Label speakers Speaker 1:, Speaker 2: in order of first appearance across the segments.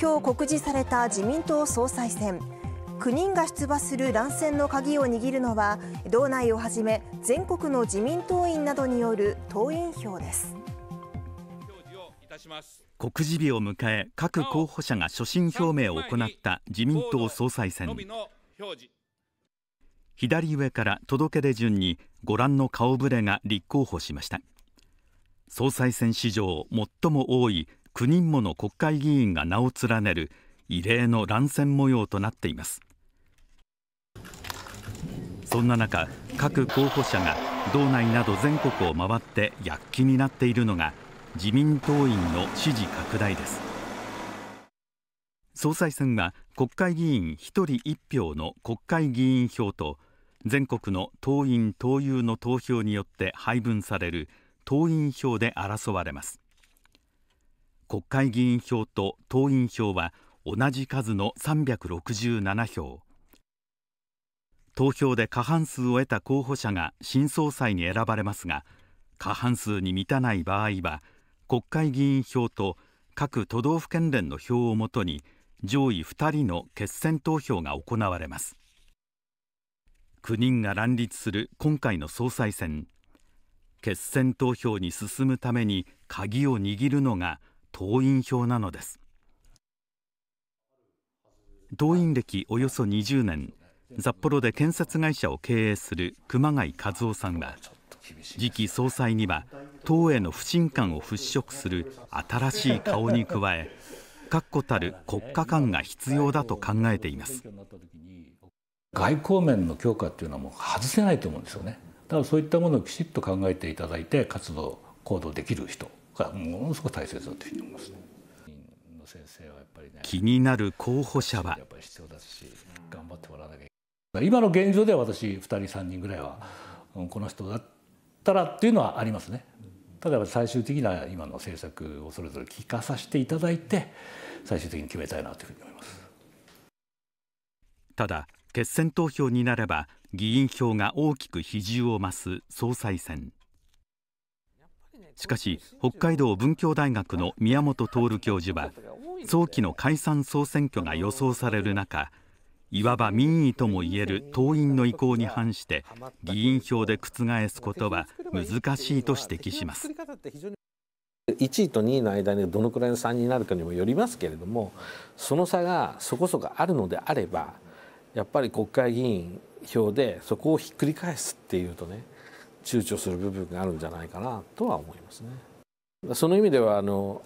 Speaker 1: 今日告示された自民党総裁選9人が出馬する乱戦の鍵を握るのは道内をはじめ全国の自民党員などによる党員票です
Speaker 2: 告示日を迎え各候補者が所信表明を行った自民党総裁選左上から届け出順にご覧の顔ぶれが立候補しました総裁選史上最も多い9人もの国会議員が名を連ねる異例の乱戦模様となっていますそんな中各候補者が道内など全国を回って躍起になっているのが自民党員の支持拡大です総裁選は国会議員1人1票の国会議員票と全国の党員・党友の投票によって配分される党員票で争われます国会議員票と党員票は同じ数の367票投票で過半数を得た候補者が新総裁に選ばれますが過半数に満たない場合は国会議員票と各都道府県連の票をもとに上位2人の決選投票が行われます9人が乱立する今回の総裁選決選投票に進むために鍵を握るのが党員票なのです党員歴およそ20年札幌で建設会社を経営する熊谷和夫さんは次期総裁には党への不信感を払拭する新しい顔に加え
Speaker 3: 確固たる国家間が必要だと考えています外交面の強化というのはもう外せないと思うんですよねだからそういったものをきちっと考えていただいて活動行動できる人がものすごく大切だというふうに思います、ね、気になる候補者は今の現状では私2人3人ぐらいはこの人だったらっていうのはありますねただ最終的な今の政策をそれぞれ聞かさせていただいて最終的に決めたいなというふうに思いますただ決選投
Speaker 2: 票になれば議員票が大きく比重を増す総裁選しかし北海道文教大学の宮本徹教授は早期の解散総選挙が予想される中いわば民意ともいえる党員の意向に反して議員票で覆すことは難しいと
Speaker 4: 指摘します1位と2位の間にどのくらいの差になるかにもよりますけれどもその差がそこそこあるのであればやっぱり国会議員票でそこをひっくり返すっていうとね躊躇する部分があるんじゃないかなとは思いますね。その意味ではあの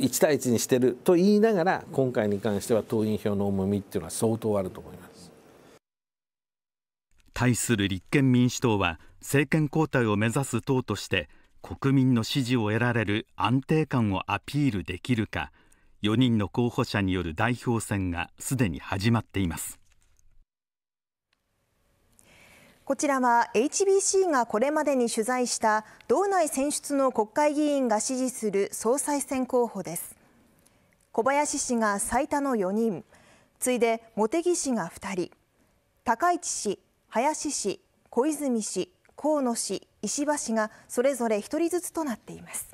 Speaker 4: 1対1にしてると言いながら今回に関しては党員票の重みっていうのは相当あると思います
Speaker 2: 対する立憲民主党は政権交代を目指す党として国民の支持を得られる安定感をアピールできるか4人の候補者による代表選がすでに始まっています
Speaker 1: こちらは HBC がこれまでに取材した道内選出の国会議員が支持する総裁選候補です小林氏が最多の4人次いで茂木氏が2人高市氏、林氏、小泉氏、河野氏、石破氏がそれぞれ1人ずつとなっています